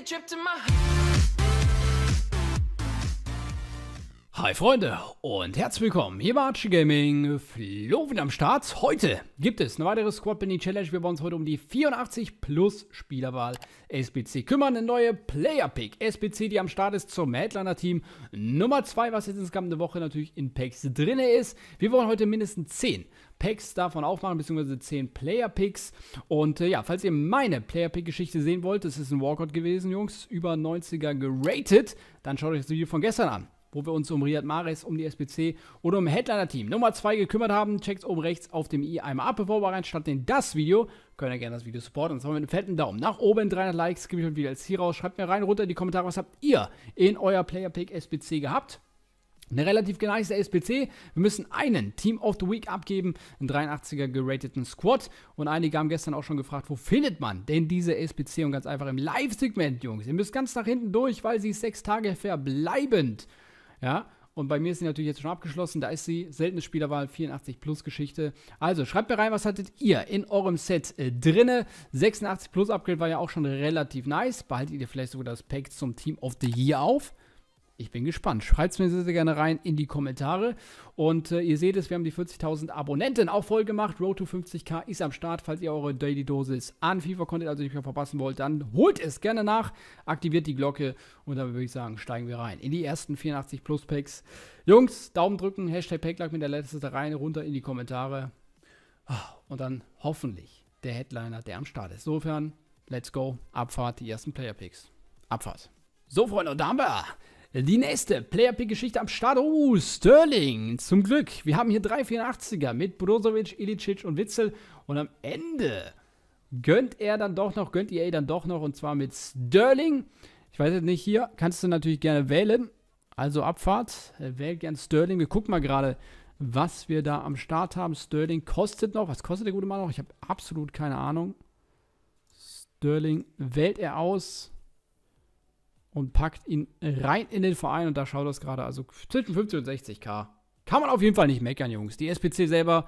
a trip to my Hi Freunde und herzlich willkommen hier bei Archie Gaming. Flo wieder am Start. Heute gibt es eine weitere Squad Benny Challenge. Wir wollen uns heute um die 84 plus Spielerwahl SBC kümmern. Eine neue Player Pick SBC, die am Start ist zum Headliner Team Nummer 2, was jetzt insgesamt eine Woche natürlich in Packs drin ist. Wir wollen heute mindestens 10 Packs davon aufmachen, beziehungsweise 10 Player Picks. Und äh, ja, falls ihr meine Player Pick Geschichte sehen wollt, es ist ein Walkout gewesen, Jungs, über 90er geratet, dann schaut euch das Video von gestern an wo wir uns um Riyad Mahrez, um die SBC oder um Headliner-Team Nummer 2 gekümmert haben. Checkt oben rechts auf dem i einmal ab, bevor wir reinstarten in das Video. Könnt ihr gerne das Video supporten. Und zwar mit einem fetten Daumen. Nach oben 300 Likes, gebe ich euch wieder als hier raus. Schreibt mir rein, runter in die Kommentare, was habt ihr in euer Player-Pick SBC gehabt. Eine relativ geneigte SPC. Wir müssen einen Team of the Week abgeben, einen 83er gerateten Squad. Und einige haben gestern auch schon gefragt, wo findet man denn diese SPC? Und ganz einfach im Live-Segment, Jungs. Ihr müsst ganz nach hinten durch, weil sie sechs Tage verbleibend ja, und bei mir ist sie natürlich jetzt schon abgeschlossen. Da ist sie. Seltene Spielerwahl, 84 plus Geschichte. Also schreibt mir rein, was hattet ihr in eurem Set äh, drinne? 86 plus Upgrade war ja auch schon relativ nice. Behaltet ihr vielleicht sogar das Pack zum Team of the Year auf? Ich bin gespannt. Schreibt es mir sehr, sehr gerne rein in die Kommentare. Und äh, ihr seht es, wir haben die 40.000 Abonnenten auch voll gemacht. Road to 50k ist am Start. Falls ihr eure Daily Dosis an FIFA-Content also nicht mehr verpassen wollt, dann holt es gerne nach, aktiviert die Glocke und dann würde ich sagen, steigen wir rein in die ersten 84 Plus Packs. Jungs, Daumen drücken, Hashtag Packlack mit der letzten rein, runter in die Kommentare. Ah, und dann hoffentlich der Headliner, der am Start ist. Insofern, let's go, Abfahrt, die ersten Player Picks. Abfahrt. So, Freunde, und da haben wir die nächste Player-Pick-Geschichte am Start. Oh, Sterling. Zum Glück. Wir haben hier drei 84er mit Brozovic, Ilicic und Witzel. Und am Ende gönnt er dann doch noch, gönnt EA dann doch noch. Und zwar mit Sterling. Ich weiß jetzt nicht, hier kannst du natürlich gerne wählen. Also Abfahrt. Wählt gern Sterling. Wir gucken mal gerade, was wir da am Start haben. Sterling kostet noch. Was kostet der gute Mann noch? Ich habe absolut keine Ahnung. Sterling wählt er aus und packt ihn rein in den Verein und da schaut das gerade, also zwischen 50 und 60k. Kann man auf jeden Fall nicht meckern, Jungs. Die SPC selber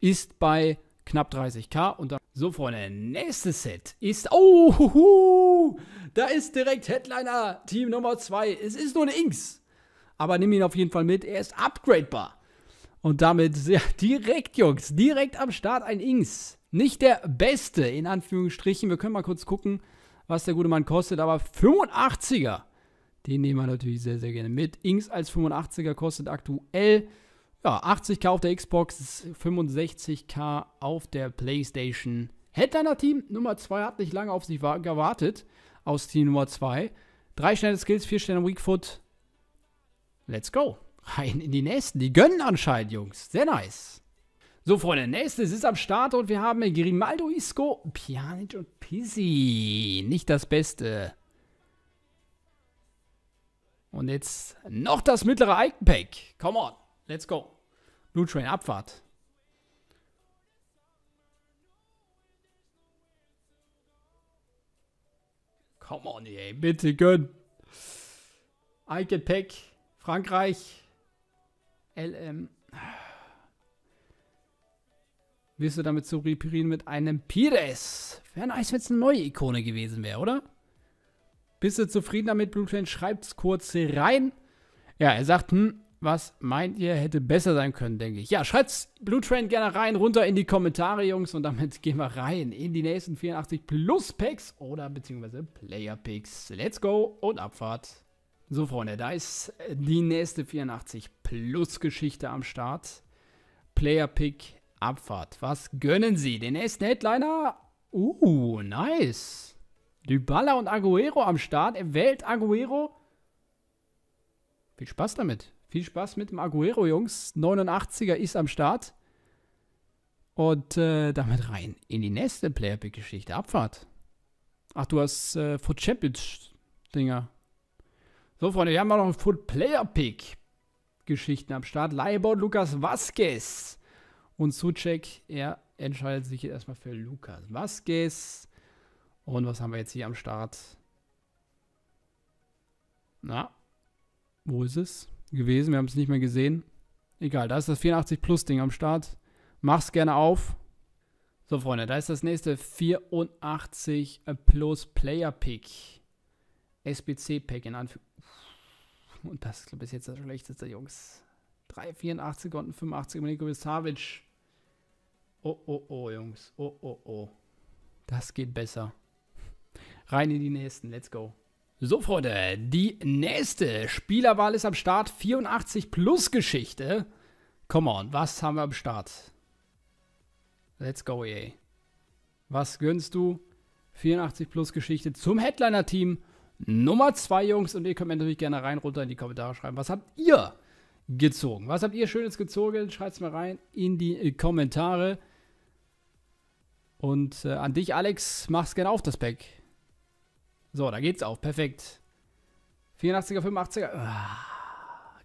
ist bei knapp 30k und dann so Freunde, nächstes Set ist oh huhu, da ist direkt Headliner Team Nummer 2. Es ist nur eine Inks, aber nimm ihn auf jeden Fall mit, er ist upgradebar. Und damit ja, direkt Jungs, direkt am Start ein Inks. Nicht der beste in Anführungsstrichen, wir können mal kurz gucken was der gute Mann kostet, aber 85er, den nehmen wir natürlich sehr, sehr gerne mit. Inks als 85er kostet aktuell ja, 80k auf der Xbox, 65k auf der PlayStation. Headliner Team Nummer 2 hat nicht lange auf sich gewartet aus Team Nummer 2. Drei schnelle Skills, vier schnelle Weakfoot. Let's go. Rein in die nächsten. Die gönnen anscheinend, Jungs. Sehr nice. So, Freunde, nächstes ist am Start und wir haben Grimaldo, Isco, Pjanic und Pizzi. Nicht das Beste. Und jetzt noch das mittlere Icon-Pack. Come on, let's go. Blue Train, Abfahrt. Come on, ey, bitte gönn. Icon-Pack, Frankreich, LM wirst du damit zu reparieren mit einem Pires. Wäre nice, wenn es eine neue Ikone gewesen wäre, oder? Bist du zufrieden damit, Blue Bluetrain? es kurz rein. Ja, er sagt, hm, was meint ihr, hätte besser sein können, denke ich. Ja, schreibt's Blue Train gerne rein, runter in die Kommentare, Jungs. Und damit gehen wir rein in die nächsten 84 Plus Packs oder beziehungsweise Player Picks. Let's go und Abfahrt. So, Freunde, da ist die nächste 84 Plus Geschichte am Start. Player Pick Abfahrt. Was gönnen sie? Den ersten Headliner? Uh, nice. Dybala und Aguero am Start. Er wählt Aguero. Viel Spaß damit. Viel Spaß mit dem Aguero, Jungs. 89er ist am Start. Und äh, damit rein in die nächste Player-Pick-Geschichte. Abfahrt. Ach, du hast äh, Foot Champions-Dinger. So, Freunde, wir haben auch noch Foot Player-Pick-Geschichten am Start. Leibold Lukas Vasquez. Und Suchek, er entscheidet sich jetzt erstmal für Lukas Vasquez. Und was haben wir jetzt hier am Start? Na, wo ist es gewesen? Wir haben es nicht mehr gesehen. Egal, da ist das 84 Plus Ding am Start. Mach's gerne auf. So, Freunde, da ist das nächste 84 Plus Player Pick. SBC Pack in Anführungszeichen. Und das ist glaube ich, jetzt das schlechteste, Jungs. 3,84 und 85 Milinkovic Savic. Oh, oh, oh, Jungs. Oh, oh, oh. Das geht besser. Rein in die nächsten. Let's go. So, Freunde, die nächste Spielerwahl ist am Start. 84 plus Geschichte. Come on, was haben wir am Start? Let's go, ey. Was gönnst du? 84 plus Geschichte zum Headliner-Team. Nummer 2, Jungs. Und ihr könnt mir natürlich gerne rein runter in die Kommentare schreiben. Was habt ihr gezogen? Was habt ihr Schönes gezogen? Schreibt es mal rein in die Kommentare. Und äh, an dich, Alex, mach's gerne auf das Pack. So, da geht's auf. Perfekt. 84er, 85er. Ah,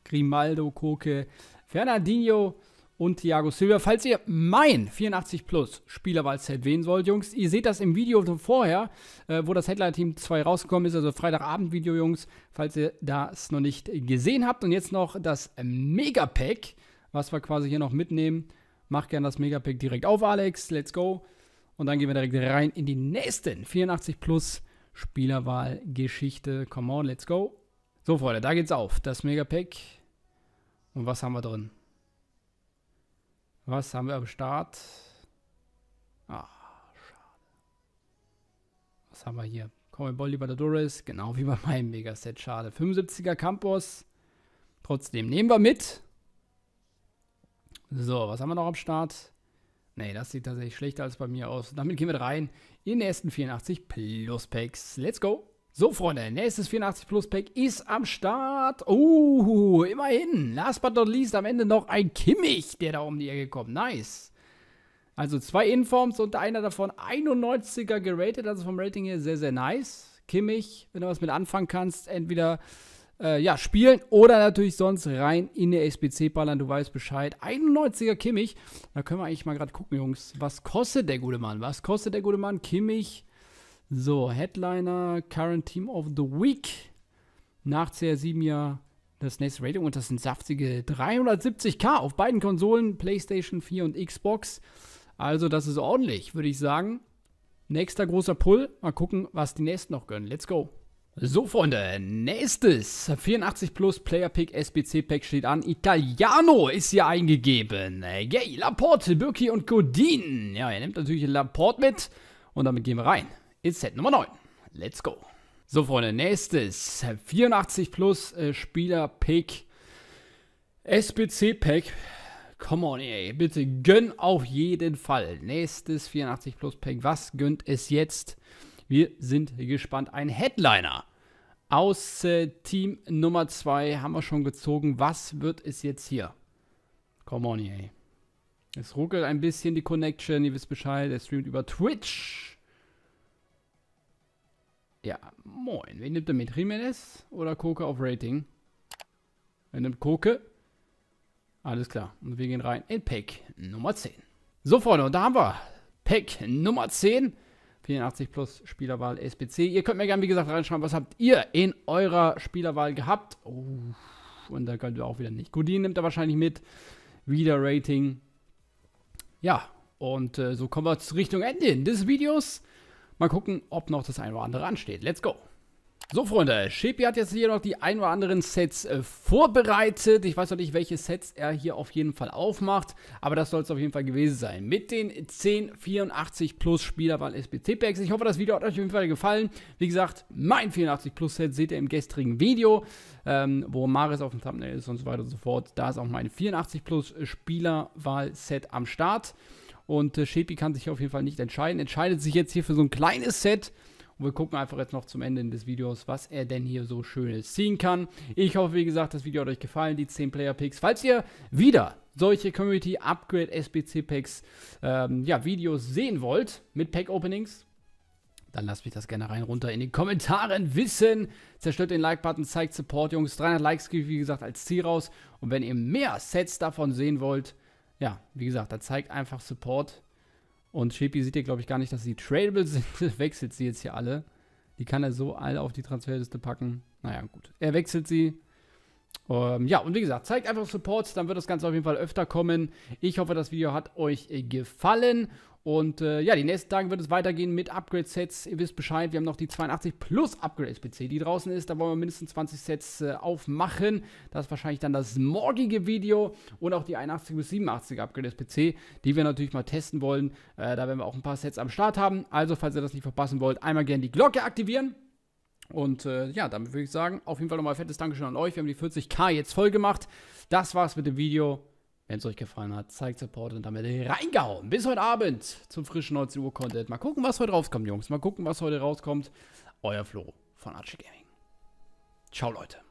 Grimaldo, Koke, Fernandinho und Thiago Silva. Falls ihr mein 84 Plus Spielerwahlset wählen sollt, Jungs, ihr seht das im Video von vorher, äh, wo das Headline-Team 2 rausgekommen ist, also Freitagabend-Video, Jungs, falls ihr das noch nicht gesehen habt. Und jetzt noch das Megapack, was wir quasi hier noch mitnehmen. Macht gerne das Megapack direkt auf, Alex. Let's go. Und dann gehen wir direkt rein in die nächsten 84 plus Spielerwahl-Geschichte. Come on, let's go. So, Freunde, da geht's auf. Das Megapack. Und was haben wir drin? Was haben wir am Start? Ah, schade. Was haben wir hier? Common Ball Doris. genau wie bei meinem Megaset. Schade. 75er Campos. Trotzdem nehmen wir mit. So, was haben wir noch am Start? Nee, das sieht tatsächlich schlechter als bei mir aus. Damit gehen wir rein in den ersten 84 Plus Packs. Let's go! So, Freunde, nächstes 84 Plus Pack ist am Start. Oh, immerhin. Last but not least am Ende noch ein Kimmich, der da um die Ecke kommt. Nice. Also zwei Informs und einer davon 91er geratet, also vom Rating her sehr, sehr nice. Kimmich, wenn du was mit anfangen kannst, entweder äh, ja, spielen oder natürlich sonst rein in der SBC ballern, du weißt Bescheid. 91er Kimmich, da können wir eigentlich mal gerade gucken, Jungs, was kostet der gute Mann? Was kostet der gute Mann? Kimmich, so, Headliner, Current Team of the Week, nach CR7 ja das nächste Rating und das sind saftige 370k auf beiden Konsolen, PlayStation 4 und Xbox. Also, das ist ordentlich, würde ich sagen. Nächster großer Pull. Mal gucken, was die nächsten noch gönnen. Let's go. So, Freunde, nächstes 84 Plus Player Pick SBC Pack steht an. Italiano ist hier eingegeben. Yay, Laporte, Birki und Godin. Ja, er nimmt natürlich Laporte mit und damit gehen wir rein ins Set Nummer 9. Let's go. So, Freunde, nächstes 84 Plus äh, Spieler Pick SBC Pack. Come on, ey, bitte gönn auf jeden Fall. Nächstes 84 Plus Pack. Was gönnt es jetzt? Wir sind gespannt. Ein Headliner aus äh, Team Nummer 2 haben wir schon gezogen. Was wird es jetzt hier? Come on, ey. Es ruckelt ein bisschen die Connection. Ihr wisst Bescheid, er streamt über Twitch. Ja, moin. Wen nimmt er mit? Jimenez oder Koke auf Rating? Er nimmt Koke. Alles klar. Und wir gehen rein in Pack Nummer 10. So, Freunde, und da haben wir Pack Nummer 10. 84 plus Spielerwahl SBC. Ihr könnt mir gerne, wie gesagt, reinschreiben, was habt ihr in eurer Spielerwahl gehabt. Oh, und da könnt ihr auch wieder nicht. Godin nimmt er wahrscheinlich mit. Wieder Rating. Ja, und äh, so kommen wir zur Richtung Ende des Videos. Mal gucken, ob noch das eine oder andere ansteht. Let's go! So, Freunde, Shepi hat jetzt hier noch die ein oder anderen Sets äh, vorbereitet. Ich weiß noch nicht, welche Sets er hier auf jeden Fall aufmacht, aber das soll es auf jeden Fall gewesen sein. Mit den 1084 Plus Spielerwahl SPC Packs. Ich hoffe, das Video hat euch auf jeden Fall gefallen. Wie gesagt, mein 84 Plus Set seht ihr im gestrigen Video, ähm, wo Maris auf dem Thumbnail ist und so weiter und so fort. Da ist auch mein 84 Plus Spielerwahl Set am Start. Und äh, Shepi kann sich auf jeden Fall nicht entscheiden. Entscheidet sich jetzt hier für so ein kleines Set und wir gucken einfach jetzt noch zum Ende des Videos, was er denn hier so Schönes ziehen kann. Ich hoffe, wie gesagt, das Video hat euch gefallen, die 10 Player Picks. Falls ihr wieder solche Community Upgrade SBC Packs, ähm, ja, Videos sehen wollt mit Pack Openings, dann lasst mich das gerne rein runter in den Kommentaren wissen. Zerstört den Like-Button, zeigt Support, Jungs. 300 Likes gibt, wie gesagt, als Ziel raus. Und wenn ihr mehr Sets davon sehen wollt, ja, wie gesagt, dann zeigt einfach Support. Und Shepi sieht ja, glaube ich, gar nicht, dass sie tradable sind. Wechselt sie jetzt hier alle. Die kann er so alle auf die Transferliste packen. Naja, gut. Er wechselt sie. Ähm, ja, und wie gesagt, zeigt einfach Support, dann wird das Ganze auf jeden Fall öfter kommen. Ich hoffe, das Video hat euch äh, gefallen. Und äh, ja, die nächsten Tage wird es weitergehen mit Upgrade-Sets. Ihr wisst Bescheid, wir haben noch die 82 plus Upgrade-SPC, die draußen ist. Da wollen wir mindestens 20 Sets äh, aufmachen. Das ist wahrscheinlich dann das morgige Video. Und auch die 81 bis 87 Upgrade-SPC, die wir natürlich mal testen wollen. Äh, da werden wir auch ein paar Sets am Start haben. Also, falls ihr das nicht verpassen wollt, einmal gerne die Glocke aktivieren. Und äh, ja, damit würde ich sagen, auf jeden Fall nochmal fettes Dankeschön an euch. Wir haben die 40k jetzt voll gemacht. Das war's mit dem Video. Wenn es euch gefallen hat, zeigt Support und damit reingehauen. Bis heute Abend zum frischen 19 Uhr Content. Mal gucken, was heute rauskommt, Jungs. Mal gucken, was heute rauskommt. Euer Flo von Archie Gaming. Ciao, Leute.